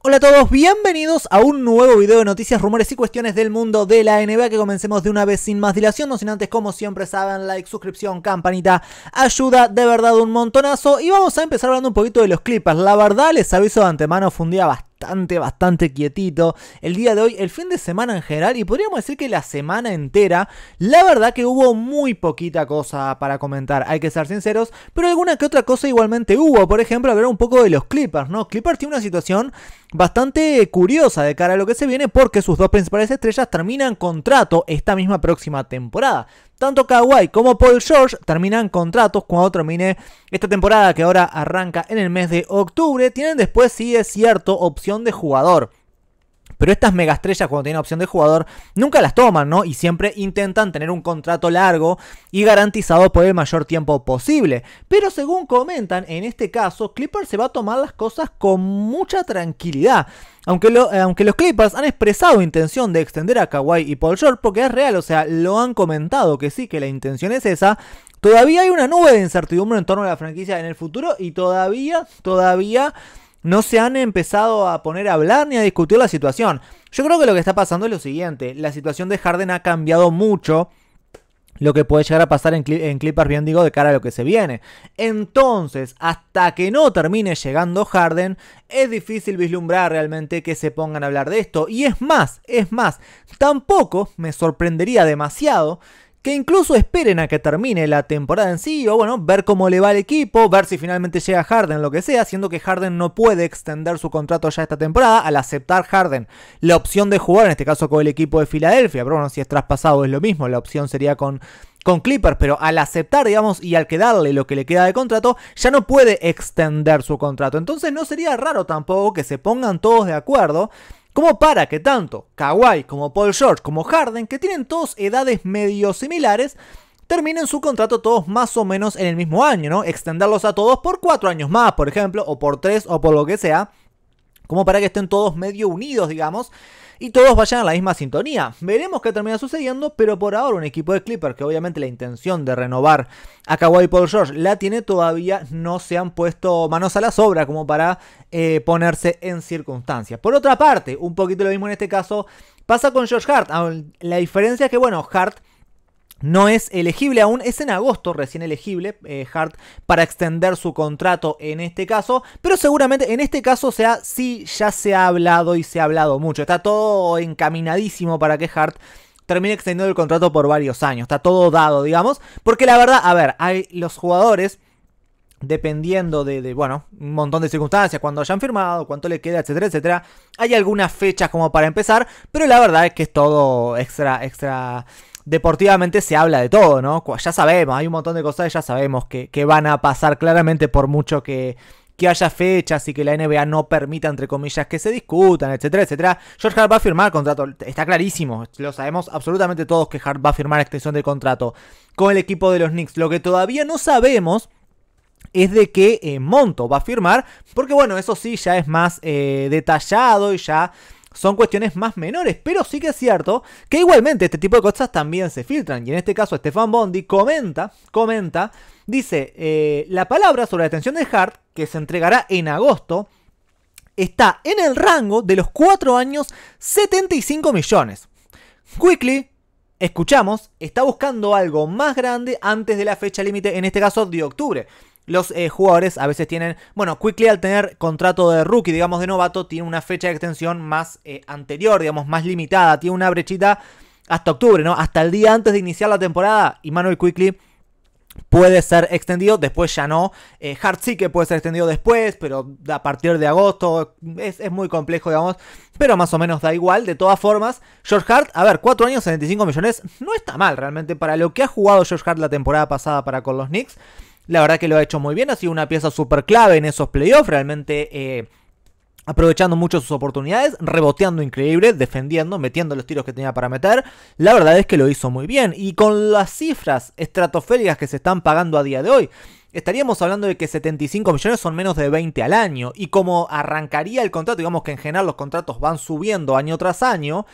Hola a todos, bienvenidos a un nuevo video de noticias, rumores y cuestiones del mundo de la NBA que comencemos de una vez sin más dilación, no sin antes como siempre saben, like, suscripción, campanita, ayuda de verdad un montonazo y vamos a empezar hablando un poquito de los clips. la verdad les aviso de antemano fue bastante bastante, bastante quietito el día de hoy, el fin de semana en general y podríamos decir que la semana entera, la verdad que hubo muy poquita cosa para comentar, hay que ser sinceros, pero alguna que otra cosa igualmente hubo, por ejemplo, hablar un poco de los Clippers, ¿no? Clippers tiene una situación bastante curiosa de cara a lo que se viene porque sus dos principales estrellas terminan contrato esta misma próxima temporada. Tanto Kawhi como Paul George terminan contratos cuando termine esta temporada que ahora arranca en el mes de octubre. Tienen después, si sí es cierto, opción de jugador. Pero estas estrellas, cuando tienen opción de jugador, nunca las toman, ¿no? Y siempre intentan tener un contrato largo y garantizado por el mayor tiempo posible. Pero según comentan, en este caso, Clippers se va a tomar las cosas con mucha tranquilidad. Aunque, eh, aunque, los Clippers han expresado intención de extender a Kawhi y Paul George, porque es real, o sea, lo han comentado que sí, que la intención es esa. Todavía hay una nube de incertidumbre en torno a la franquicia en el futuro y todavía, todavía no se han empezado a poner a hablar ni a discutir la situación. Yo creo que lo que está pasando es lo siguiente, la situación de Harden ha cambiado mucho lo que puede llegar a pasar en, Clippers, bien digo, de cara a lo que se viene. Entonces, hasta que no termine llegando Harden, es difícil vislumbrar realmente que se pongan a hablar de esto. Y es más, es más, tampoco me sorprendería demasiado que incluso esperen a que termine la temporada en sí, o bueno, ver cómo le va al equipo, ver si finalmente llega Harden, lo que sea, siendo que Harden no puede extender su contrato ya esta temporada, al aceptar Harden la opción de jugar, en este caso con el equipo de Filadelfia, pero bueno, si es traspasado es lo mismo, la opción sería con, con Clippers, pero al aceptar, digamos, y al quedarle lo que le queda de contrato, ya no puede extender su contrato. Entonces no sería raro tampoco que se pongan todos de acuerdo como para que tanto Kawhi como Paul George como Harden, que tienen todos edades medio similares, terminen su contrato todos más o menos en el mismo año, ¿no? Extenderlos a todos por cuatro años más, por ejemplo, o por tres, o por lo que sea, como para que estén todos medio unidos, digamos y todos vayan a la misma sintonía. Veremos qué termina sucediendo, pero por ahora un equipo de Clippers que obviamente la intención de renovar a Kawhi Paul George la tiene todavía, no se han puesto manos a la sobra como para eh, ponerse en circunstancias. Por otra parte, un poquito lo mismo en este caso pasa con George Hart. La diferencia es que, bueno, Hart no es elegible aún, es en agosto recién elegible eh, Hart para extender su contrato en este caso, pero seguramente en este caso sea, sí ya se ha hablado y se ha hablado mucho, está todo encaminadísimo para que Hart termine extendiendo el contrato por varios años, está todo dado, digamos, porque la verdad, a ver, hay los jugadores dependiendo de, de, bueno, un montón de circunstancias, cuando hayan firmado, cuánto le queda, etcétera, etcétera. Hay algunas fechas como para empezar, pero la verdad es que es todo extra, extra deportivamente se habla de todo, ¿no? Ya sabemos, hay un montón de cosas ya sabemos que, van a pasar claramente por mucho que, que haya fechas y que la NBA no permita, entre comillas, que se discutan, etcétera, etcétera. George Hart va a firmar contrato, está clarísimo, lo sabemos absolutamente todos que Hart va a firmar extensión de contrato con el equipo de los Knicks. Lo que todavía no sabemos es de qué eh, Monto va a firmar, porque bueno, eso sí ya es más eh, detallado y ya son cuestiones más menores, pero sí que es cierto que igualmente este tipo de cosas también se filtran. Y en este caso, Stefan Bondi comenta, comenta, dice, eh, la palabra sobre la detención de Hart, que se entregará en agosto, está en el rango de los 4 años 75 millones. Quickly, escuchamos, está buscando algo más grande antes de la fecha límite, en este caso de octubre los eh, jugadores a veces tienen, bueno, Quickly al tener contrato de rookie, digamos de novato, tiene una fecha de extensión más eh, anterior, digamos más limitada, tiene una brechita hasta octubre, ¿no? Hasta el día antes de iniciar la temporada, y Manuel Quickly puede ser extendido, después ya no. Eh, Hart sí que puede ser extendido después, pero a partir de agosto es, es, muy complejo, digamos. Pero más o menos da igual, de todas formas. George Hart, a ver, 4 años, 75 millones, no está mal realmente para lo que ha jugado George Hart la temporada pasada para con los Knicks. La verdad que lo ha hecho muy bien, ha sido una pieza súper clave en esos playoffs, realmente... Eh, aprovechando mucho sus oportunidades, reboteando increíble, defendiendo, metiendo los tiros que tenía para meter. La verdad es que lo hizo muy bien. Y con las cifras estratosféricas que se están pagando a día de hoy, estaríamos hablando de que 75 millones son menos de 20 al año. Y como arrancaría el contrato, digamos que en general los contratos van subiendo año tras año.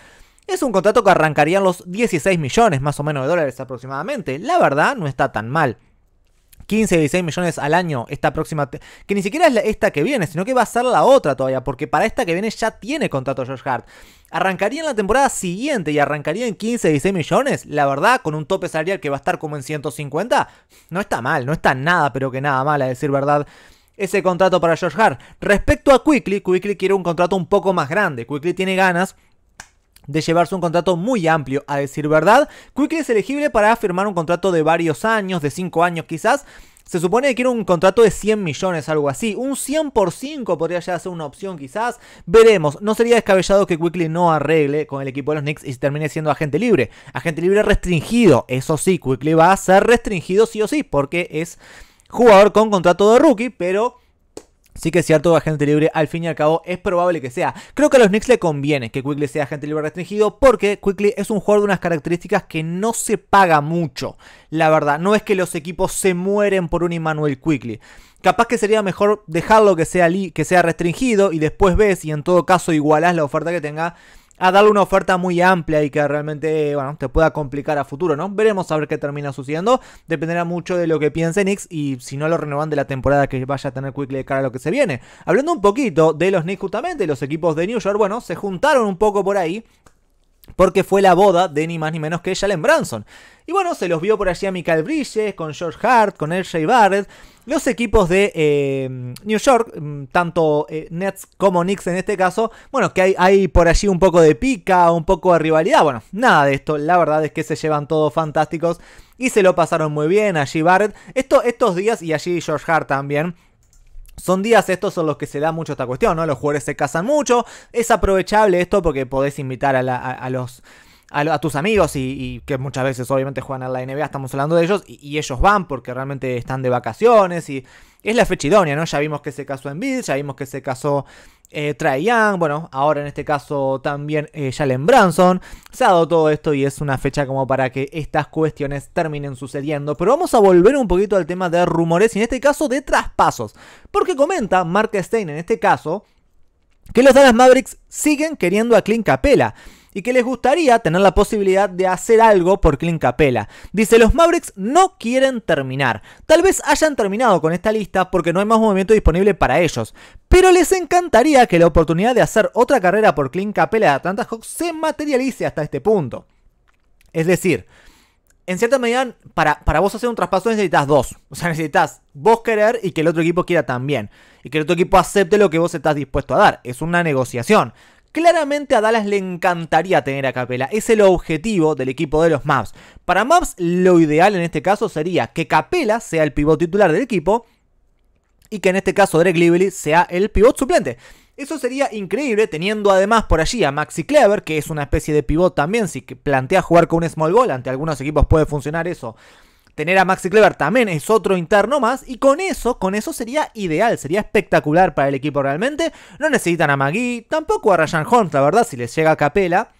Es un contrato que arrancaría los 16 millones más o menos de dólares aproximadamente. La verdad no está tan mal. 15, 16 millones al año esta próxima. Que ni siquiera es esta que viene, sino que va a ser la otra todavía, porque para esta que viene ya tiene contrato Josh Hart. Arrancaría en la temporada siguiente y arrancaría en 15, 16 millones. La verdad, con un tope salarial que va a estar como en 150, no está mal, no está nada, pero que nada mal, a decir verdad. Ese contrato para Josh Hart. Respecto a Quickly, Quickly quiere un contrato un poco más grande. Quickly tiene ganas de llevarse un contrato muy amplio, a decir verdad. Quickly es elegible para firmar un contrato de varios años, de 5 años quizás. Se supone que quiere un contrato de 100 millones, algo así. Un 100 por 5 podría ya ser una opción quizás. Veremos. No sería descabellado que Quickly no arregle con el equipo de los Knicks y termine siendo agente libre. Agente libre restringido. Eso sí, Quickly va a ser restringido sí o sí porque es jugador con contrato de rookie, pero Sí que es cierto, agente libre al fin y al cabo es probable que sea. Creo que a los Knicks le conviene que Quickly sea agente libre restringido porque Quickly es un jugador de unas características que no se paga mucho. La verdad, no es que los equipos se mueren por un Immanuel Quickly. Capaz que sería mejor dejarlo que sea, que sea restringido y después ves y en todo caso igualas la oferta que tenga a darle una oferta muy amplia y que realmente bueno, te pueda complicar a futuro, ¿no? Veremos a ver qué termina sucediendo. Dependerá mucho de lo que piense Knicks y si no lo renovan de la temporada que vaya a tener Quickly de cara a lo que se viene. Hablando un poquito de los Knicks, justamente, los equipos de New York, bueno, se juntaron un poco por ahí. Porque fue la boda de ni más ni menos que Shalen Branson. Y bueno, se los vio por allí a Michael Bridges, con George Hart, con LJ Barrett los equipos de eh, New York, mm, tanto eh, Nets como Knicks en este caso, bueno, que hay, hay por allí un poco de pica, un poco de rivalidad, bueno, nada de esto, la verdad es que se llevan todos fantásticos y se lo pasaron muy bien allí Barrett. estos días y allí George Hart también. Son días estos son los que se da mucho esta cuestión, ¿no? Los jugadores se casan mucho. Es aprovechable esto porque podés invitar a los a, tus amigos y, que muchas veces obviamente juegan a la NBA, estamos hablando de ellos, y, ellos van porque realmente están de vacaciones y es la fecha idónea, ¿no? Ya vimos que se casó bill ya vimos que se casó eh, Trae Young, bueno, ahora en este caso también eh, Jalen Branson, se ha dado todo esto y es una fecha como para que estas cuestiones terminen sucediendo, pero vamos a volver un poquito al tema de rumores y en este caso de traspasos, porque comenta Mark Stein en este caso que los Dallas Mavericks siguen queriendo a Clint Capella, y que les gustaría tener la posibilidad de hacer algo por Clint Capela. Dice, los Mavericks no quieren terminar. Tal vez hayan terminado con esta lista porque no hay más movimiento disponible para ellos, pero les encantaría que la oportunidad de hacer otra carrera por Clint Capela de Atlanta Hawks se materialice hasta este punto. Es decir, en cierta medida, para, para, vos hacer un traspaso necesitas dos. O sea, necesitas vos querer y que el otro equipo quiera también. Y que el otro equipo acepte lo que vos estás dispuesto a dar. Es una negociación. Claramente a Dallas le encantaría tener a Capela, es el objetivo del equipo de los Maps. Para Maps lo ideal en este caso sería que Capela sea el pivot titular del equipo y que en este caso Drake Lively sea el pivot suplente. Eso sería increíble teniendo además por allí a Maxi Clever, que es una especie de pivot también, si plantea jugar con un small ball, ante algunos equipos puede funcionar eso Tener a Maxi Clever también es otro interno más. Y con eso, con eso sería ideal, sería espectacular para el equipo realmente. No necesitan a Magui, tampoco a Ryan Holmes, la verdad, si les llega a Capela.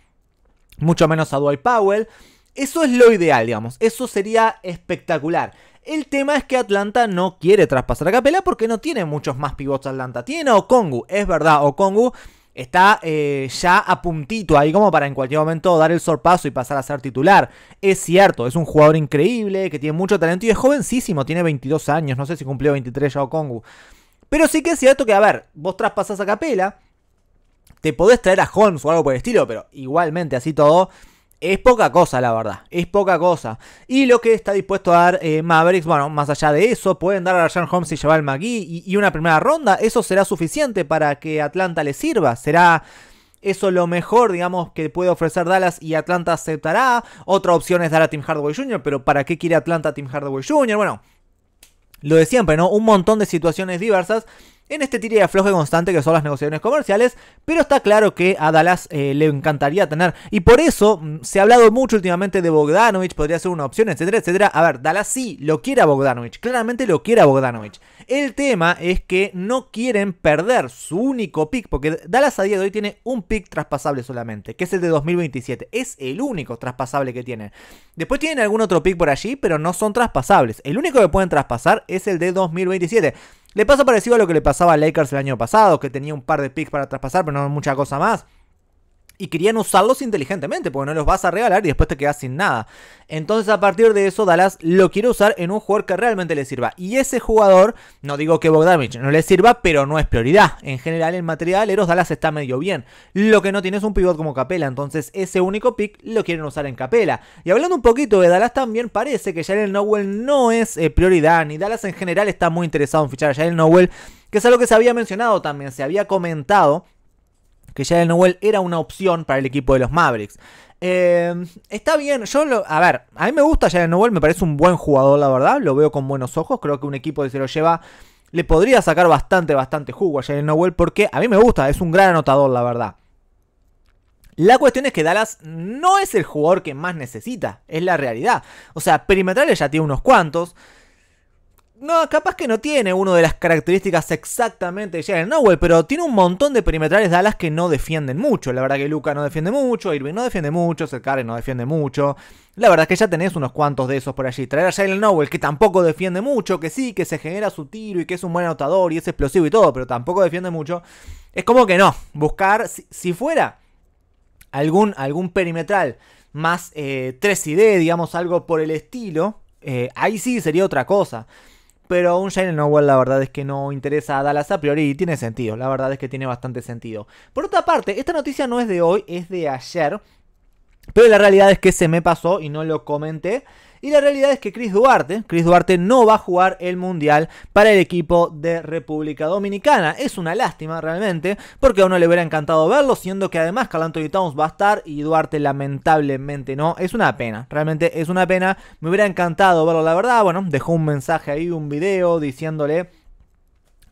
Mucho menos a Dwight Powell. Eso es lo ideal, digamos. Eso sería espectacular. El tema es que Atlanta no quiere traspasar a Capela porque no tiene muchos más pivots Atlanta. Tiene a Okongu, es verdad, Okongu está eh, ya a puntito ahí como para en cualquier momento dar el sorpaso y pasar a ser titular. Es cierto, es un jugador increíble, que tiene mucho talento y es jovencísimo, tiene 22 años, no sé si cumplió 23 ya o Kongu. Pero sí que es cierto que, a ver, vos traspasás a Capela, te podés traer a Holmes o algo por el estilo, pero igualmente así todo es poca cosa, la verdad. Es poca cosa. Y lo que está dispuesto a dar eh, Mavericks, bueno, más allá de eso, pueden dar a Rajan Holmes y llevar McGee y, y, una primera ronda. Eso será suficiente para que Atlanta le sirva. Será. Eso lo mejor, digamos, que puede ofrecer Dallas y Atlanta aceptará. Otra opción es dar a Tim Hardaway Jr., pero ¿para qué quiere Atlanta a Tim Hardaway Jr.? Bueno, lo de siempre, ¿no? Un montón de situaciones diversas en este tire y afloje constante que son las negociaciones comerciales, pero está claro que a Dallas eh, le encantaría tener, y por eso mm, se ha hablado mucho últimamente de Bogdanovich, podría ser una opción, etcétera, etcétera. A ver, Dallas sí lo quiere a Bogdanovich, claramente lo quiere a Bogdanovich. El tema es que no quieren perder su único pick, porque Dallas a día de hoy tiene un pick traspasable solamente, que es el de 2027. Es el único traspasable que tiene. Después tienen algún otro pick por allí, pero no son traspasables. El único que pueden traspasar es el de 2027. Le pasa parecido a lo que le pasaba a Lakers el año pasado, que tenía un par de picks para traspasar, pero no mucha cosa más y querían usarlos inteligentemente, porque no los vas a regalar y después te quedas sin nada. Entonces a partir de eso Dallas lo quiere usar en un jugador que realmente le sirva. Y ese jugador, no digo que Bogdanovich no le sirva, pero no es prioridad. En general el material de Dallas está medio bien. Lo que no tiene es un pivot como Capela, entonces ese único pick lo quieren usar en Capela. Y hablando un poquito de Dallas también parece que Jalen Nowell no es eh, prioridad, ni Dallas en general está muy interesado en fichar a Jalen Nowell, que es algo que se había mencionado también, se había comentado que Jalen Noel era una opción para el equipo de los Mavericks. Em, está bien, yo A ver, a mí me gusta Jalen Noel, me parece un buen jugador, la verdad. Lo veo con buenos ojos. Creo que un equipo de se lo lleva le podría sacar bastante, bastante jugo a Jalen Noel porque a mí me gusta, es un gran anotador, la verdad. La cuestión es que Dallas no es el jugador que más necesita, es la realidad. O sea, perimetrales ya tiene unos cuantos. No, capaz que no tiene una de las características exactamente de Jalen Nowell, pero tiene un montón de perimetrales de alas que no defienden mucho. La verdad que Luca no defiende mucho, Irving no defiende mucho, Cercare no defiende mucho. La verdad que ya tenés unos cuantos de esos por allí. Traer a Jalen Nowell, que tampoco defiende mucho, que sí, que se genera su tiro y que es un buen anotador y es explosivo y todo, pero tampoco defiende mucho. Es como que no. Buscar, si, fuera algún, algún perimetral más 3 eh, d digamos, algo por el estilo, eh, ahí sí sería otra cosa. Pero un Shine huele la verdad es que no interesa a Dallas a priori y tiene sentido, la verdad es que tiene bastante sentido. Por otra parte, esta noticia no es de hoy, es de ayer. Pero la realidad es que se me pasó y no lo comenté. Y la realidad es que Chris Duarte, Chris Duarte no va a jugar el Mundial para el equipo de República Dominicana. Es una lástima realmente, porque a uno le hubiera encantado verlo, siendo que además Carl Anthony Towns va a estar y Duarte lamentablemente no. Es una pena, realmente es una pena. Me hubiera encantado verlo, la verdad. Bueno, dejó un mensaje ahí, un video diciéndole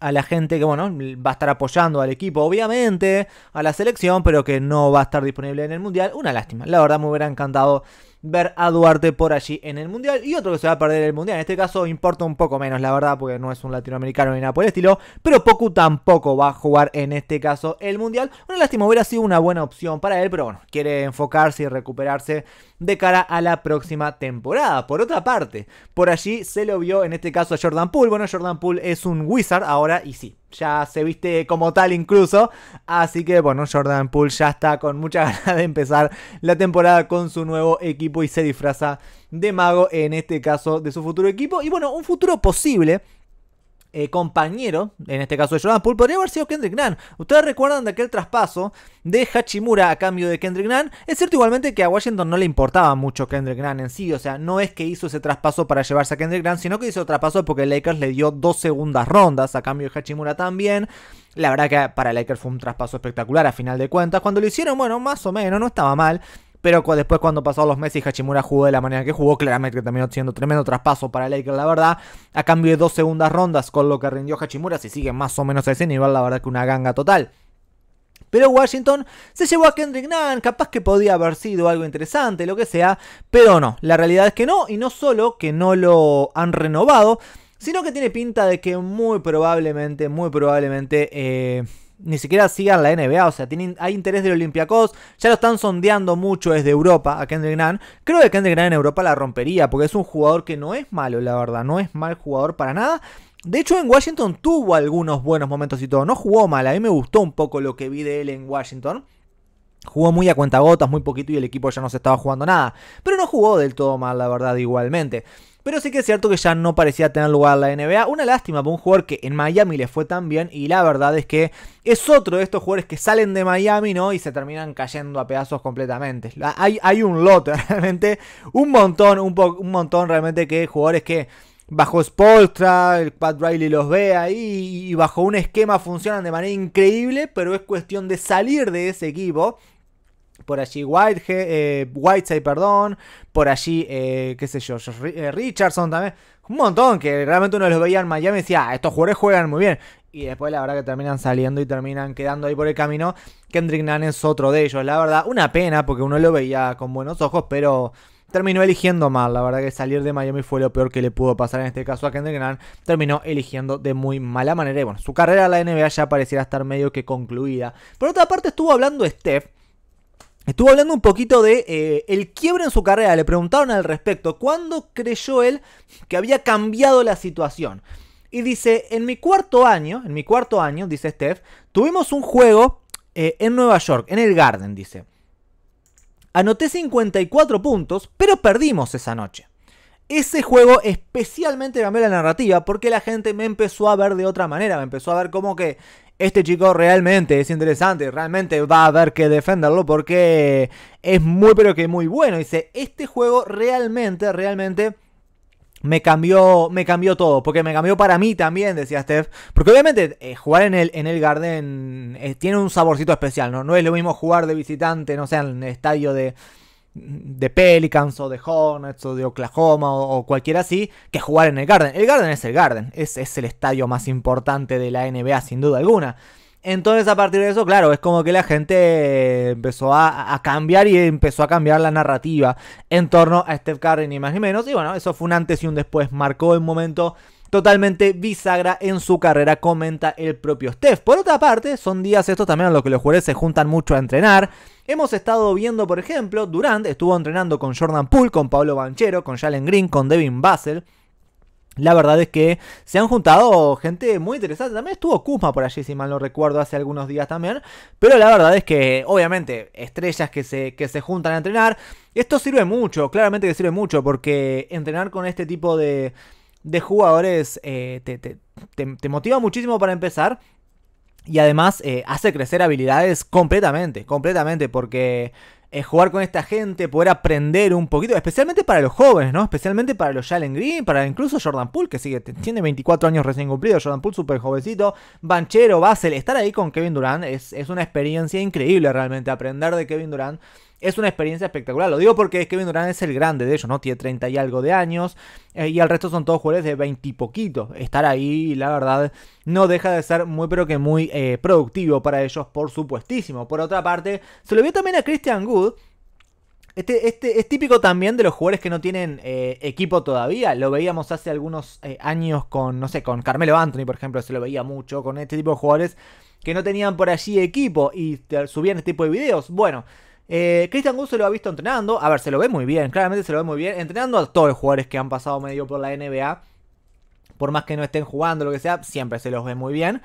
a la gente que, bueno, va a estar apoyando al equipo, obviamente, a la selección, pero que no va a estar disponible en el Mundial. Una lástima. La verdad me hubiera encantado ver a Duarte por allí en el Mundial. Y otro que se va a perder el Mundial. En este caso importa un poco menos, la verdad, porque no es un latinoamericano ni nada por el estilo. Pero poco tampoco va a jugar en este caso el Mundial. Una lástima, hubiera sido una buena opción para él, pero bueno, quiere enfocarse y recuperarse de cara a la próxima temporada. Por otra parte, por allí se lo vio en este caso a Jordan Poole. Bueno, Jordan Poole es un wizard ahora y sí, ya se viste como tal incluso. Así que bueno, Jordan Poole ya está con mucha ganas de empezar la temporada con su nuevo equipo y se disfraza de mago, en este caso de su futuro equipo. Y bueno, un futuro posible eh, compañero, en este caso de Jordan Poole, podría haber sido Kendrick Nunn. Ustedes recuerdan de aquel traspaso de Hachimura a cambio de Kendrick Nunn. Es cierto igualmente que a Washington no le importaba mucho Kendrick Nunn en sí, o sea, no es que hizo ese traspaso para llevarse a Kendrick Nunn, sino que hizo el traspaso porque Lakers le dio dos segundas rondas a cambio de Hachimura también. La verdad que para Lakers fue un traspaso espectacular a final de cuentas. Cuando lo hicieron, bueno, más o menos, no estaba mal. Pero después, cuando pasaron los meses, Hachimura jugó de la manera que jugó, claramente que terminó siendo tremendo traspaso para Laker, la verdad. A cambio de dos segundas rondas, con lo que rindió Hachimura, si sigue más o menos a ese nivel, la verdad que una ganga total. Pero Washington se llevó a Kendrick Nunn, capaz que podía haber sido algo interesante, lo que sea, pero no, la realidad es que no, y no solo que no lo han renovado, sino que tiene pinta de que muy probablemente, muy probablemente eh, ni siquiera sigan la NBA, o sea, tienen, hay interés del Olympiacos, ya lo están sondeando mucho desde Europa a Kendrick Nunn. Creo que Kendrick Nunn en Europa la rompería, porque es un jugador que no es malo, la verdad, no es mal jugador para nada. De hecho, en Washington tuvo algunos buenos momentos y todo, no jugó mal, a mí me gustó un poco lo que vi de él en Washington. Jugó muy a cuentagotas, muy poquito y el equipo ya no se estaba jugando nada. Pero no jugó del todo mal, la verdad, igualmente. Pero sí que es cierto que ya no parecía tener lugar la NBA. Una lástima para un jugador que en Miami le fue tan bien. Y la verdad es que es otro de estos jugadores que salen de Miami, ¿no? Y se terminan cayendo a pedazos completamente. Hay, hay un lote realmente. Un montón, un, un montón realmente que jugadores que bajo Spolstra, el Pat Riley los ve ahí y bajo un esquema funcionan de manera increíble, pero es cuestión de salir de ese equipo por allí White, eh, Whiteside, perdón, por allí, eh, qué sé yo, eh, Richardson también, un montón que realmente uno los veía en Miami y decía, ah, estos jugadores juegan muy bien. Y después la verdad que terminan saliendo y terminan quedando ahí por el camino. Kendrick Nunn es otro de ellos, la verdad, una pena porque uno lo veía con buenos ojos, pero terminó eligiendo mal. La verdad que salir de Miami fue lo peor que le pudo pasar en este caso a Kendrick Nunn. Terminó eligiendo de muy mala manera. Y bueno, su carrera en la NBA ya pareciera estar medio que concluida. Por otra parte, estuvo hablando Steph Estuvo hablando un poquito de eh, el quiebre en su carrera, le preguntaron al respecto, ¿cuándo creyó él que había cambiado la situación? Y dice, en mi cuarto año, en mi cuarto año, dice Steph, tuvimos un juego eh, en Nueva York, en el Garden, dice. Anoté 54 puntos, pero perdimos esa noche. Ese juego especialmente cambió la narrativa porque la gente me empezó a ver de otra manera, me empezó a ver como que este chico realmente es interesante, realmente va a haber que defenderlo porque es muy pero que muy bueno. Dice, este juego realmente, realmente me cambió, me cambió todo, porque me cambió para mí también, decía Steph. Porque obviamente eh, jugar en el, en el Garden eh, tiene un saborcito especial, ¿no? No es lo mismo jugar de visitante, no sé, en el estadio de, de Pelicans o de Hornets o de Oklahoma o, cualquiera así que jugar en el Garden. El Garden es el Garden, es, es el estadio más importante de la NBA sin duda alguna. Entonces a partir de eso, claro, es como que la gente empezó a, cambiar y empezó a cambiar la narrativa en torno a Steph Curry ni más ni menos. Y bueno, eso fue un antes y un después, marcó el momento totalmente bisagra en su carrera, comenta el propio Steph. Por otra parte, son días estos también en los que los jugadores se juntan mucho a entrenar. Hemos estado viendo, por ejemplo, Durant estuvo entrenando con Jordan Poole, con Pablo Banchero, con Jalen Green, con Devin Basel. La verdad es que se han juntado gente muy interesante. También estuvo Kuzma por allí, si mal no recuerdo, hace algunos días también. Pero la verdad es que, obviamente, estrellas que se, que se juntan a entrenar. Esto sirve mucho, claramente que sirve mucho, porque entrenar con este tipo de, jugadores eh, te motiva muchísimo para empezar. Y además eh, hace crecer habilidades completamente, completamente, porque eh, jugar con esta gente, poder aprender un poquito, especialmente para los jóvenes, ¿no? Especialmente para los Jalen Green, para incluso Jordan Poole, que sigue, tiene 24 años recién cumplido, Jordan Poole súper jovencito, Banchero, Basel, estar ahí con Kevin Durant es, es una experiencia increíble realmente, aprender de Kevin Durant es una experiencia espectacular. Lo digo porque Kevin Durant es el grande de ellos, ¿no? Tiene 30 y algo de años. Eh, y al resto son todos jugadores de 20 y poquito. Estar ahí, la verdad, no deja de ser muy, pero que muy eh, productivo para ellos, por supuestísimo. Por otra parte, se lo vio también a Christian Good. Este, este, es típico también de los jugadores que no tienen eh, equipo todavía. Lo veíamos hace algunos años con, no sé, con Carmelo Anthony, por ejemplo, se lo veía mucho, con este tipo de jugadores que no tenían por allí equipo y subían este tipo de videos. Bueno, eh, Christian Good se lo ha visto entrenando. A ver, se lo ve muy bien, claramente se lo ve muy bien. Entrenando a todos los jugadores que han pasado medio por la NBA. Por más que no estén jugando, lo que sea, siempre se los ve muy bien.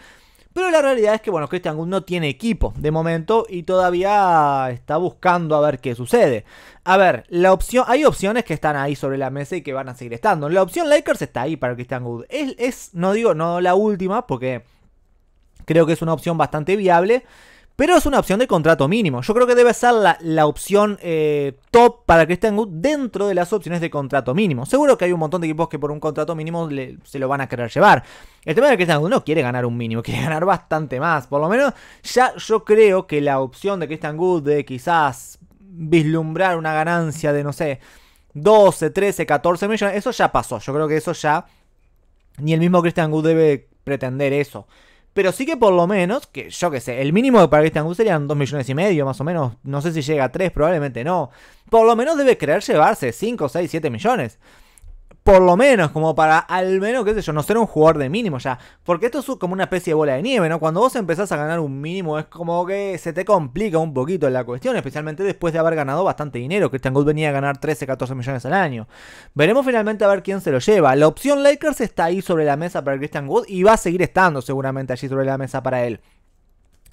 Pero la realidad es que, bueno, Christian Good no tiene equipo de momento y todavía está buscando a ver qué sucede. A ver, la opción, hay opciones que están ahí sobre la mesa y que van a seguir estando. La opción Lakers está ahí para Christian Good. es, no digo, no la última, porque creo que es una opción bastante viable. Pero es una opción de contrato mínimo. Yo creo que debe ser la, opción eh, top para Christian Good dentro de las opciones de contrato mínimo. Seguro que hay un montón de equipos que por un contrato mínimo se lo van a querer llevar. El tema de Christian Good no quiere ganar un mínimo, quiere ganar bastante más. Por lo menos ya yo creo que la opción de Christian Good de quizás vislumbrar una ganancia de, no sé, 12, 13, 14 millones, eso ya pasó. Yo creo que eso ya... Ni el mismo Christian Good debe pretender eso. Pero sí que por lo menos, que yo qué sé, el mínimo para Christian Wood serían 2 millones y medio, más o menos. No sé si llega a 3, probablemente no. Por lo menos debe querer llevarse 5, 6, 7 millones por lo menos, como para al menos, qué sé yo, no ser un jugador de mínimo ya. Porque esto es como una especie de bola de nieve, ¿no? Cuando vos empezás a ganar un mínimo es como que se te complica un poquito la cuestión, especialmente después de haber ganado bastante dinero. Christian Good venía a ganar 13, 14 millones al año. Veremos finalmente a ver quién se lo lleva. La opción Lakers está ahí sobre la mesa para Christian Good y va a seguir estando seguramente allí sobre la mesa para él.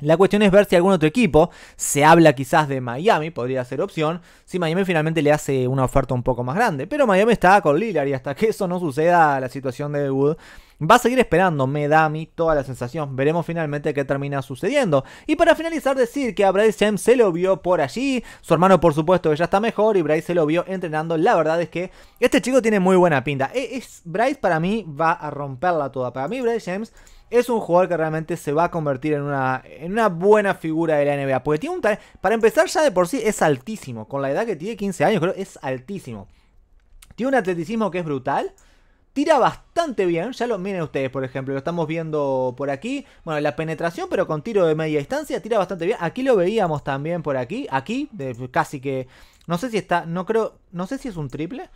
La cuestión es ver si algún otro equipo, se habla quizás de Miami, podría ser opción, si Miami finalmente le hace una oferta un poco más grande. Pero Miami está con Lillard y hasta que eso no suceda, la situación de Wood va a seguir esperando, me da a mí toda la sensación. Veremos finalmente qué termina sucediendo. Y para finalizar, decir que a Bryce James se lo vio por allí. Su hermano, por supuesto, que ya está mejor. Y Bryce se lo vio entrenando. La verdad es que este chico tiene muy buena pinta. E, es, Bryce para mí va a romperla toda. Para mí, Bryce James es un jugador que realmente se va a convertir en una, en una buena figura de la NBA. Porque tiene un talento. Para empezar, ya de por sí es altísimo. Con la edad que tiene, 15 años, creo, es altísimo. Tiene un atleticismo que es brutal. Tira bastante bien, ya lo miren ustedes, por ejemplo, lo estamos viendo por aquí. Bueno, la penetración, pero con tiro de media distancia, tira bastante bien. Aquí lo veíamos también por aquí, aquí, casi que no sé si está, no creo, no sé si es un triple,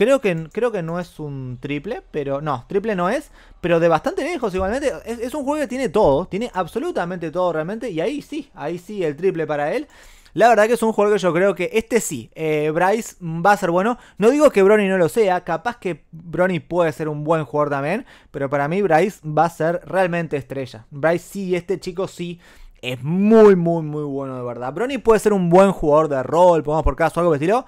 Creo que, creo que no es un triple, pero. No, triple no es, pero de bastante lejos igualmente. Es, un juego que tiene todo, tiene absolutamente todo realmente. Y ahí sí, ahí sí el triple para él. La verdad que es un juego que yo creo que este sí, eh, Bryce mm, va a ser bueno. No digo que Bronny no lo sea, capaz que Bronny puede ser un buen jugador también, pero para mí Bryce va a ser realmente estrella. Bryce sí, este chico sí es muy, muy, muy bueno de verdad. Bronny puede ser un buen jugador de rol, pongamos por caso, algo de estilo,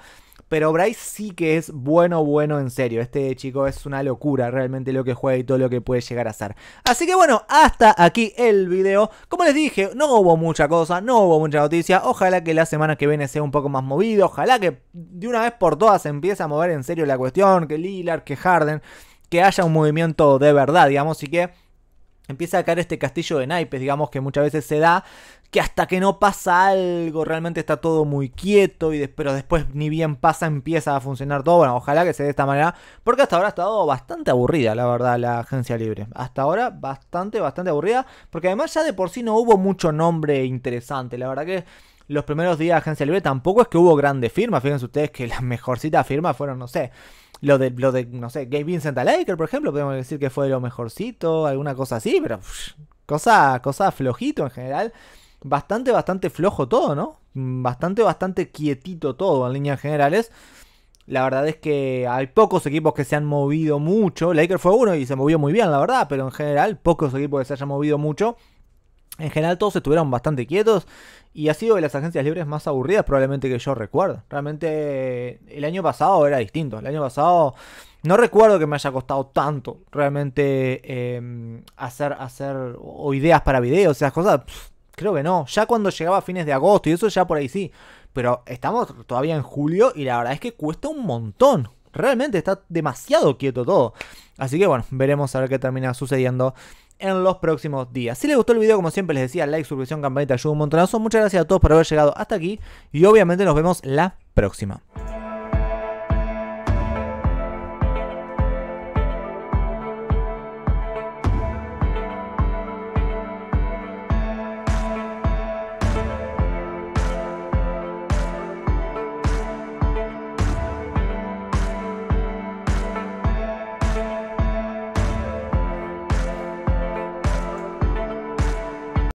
pero Bryce sí que es bueno, bueno, en serio. Este chico es una locura realmente lo que juega y todo lo que puede llegar a hacer. Así que bueno, hasta aquí el video. Como les dije, no hubo mucha cosa, no hubo mucha noticia. Ojalá que la semana que viene sea un poco más movido. Ojalá que de una vez por todas se empiece a mover en serio la cuestión. Que Lillard, que Harden, que haya un movimiento de verdad, digamos, y que empiece a caer este castillo de naipes, digamos, que muchas veces se da, que hasta que no pasa algo, realmente está todo muy quieto, y pero después ni bien pasa, empieza a funcionar todo. Bueno, ojalá que sea de esta manera, porque hasta ahora ha estado bastante aburrida, la verdad, la agencia libre. Hasta ahora bastante, bastante aburrida, porque además ya de por sí no hubo mucho nombre interesante, la verdad que los primeros días de agencia libre tampoco es que hubo grandes firmas. Fíjense ustedes que las mejorcitas firmas fueron, no sé, lo de, no sé, Gabe Vincent a por ejemplo, podemos decir que fue lo mejorcito, alguna cosa así, pero cosa, cosa flojito en general bastante, bastante flojo todo, ¿no? Bastante, bastante quietito todo en líneas generales. La verdad es que hay pocos equipos que se han movido mucho. Laker fue uno y se movió muy bien, la verdad, pero en general pocos equipos que se hayan movido mucho. En general todos estuvieron bastante quietos y ha sido de las agencias libres más aburridas probablemente que yo recuerdo. Realmente el año pasado era distinto. El año pasado no recuerdo que me haya costado tanto realmente em, hacer, hacer o ideas para videos, esas cosas. pfff Creo que no. Ya cuando llegaba a fines de agosto y eso ya por ahí sí. Pero estamos todavía en julio y la verdad es que cuesta un montón. Realmente está demasiado quieto todo. Así que bueno, veremos a ver qué termina sucediendo en los próximos días. Si les gustó el video, como siempre les decía, like, suscripción, campanita, ayuda un montonazo. Muchas gracias a todos por haber llegado hasta aquí y obviamente nos vemos la próxima.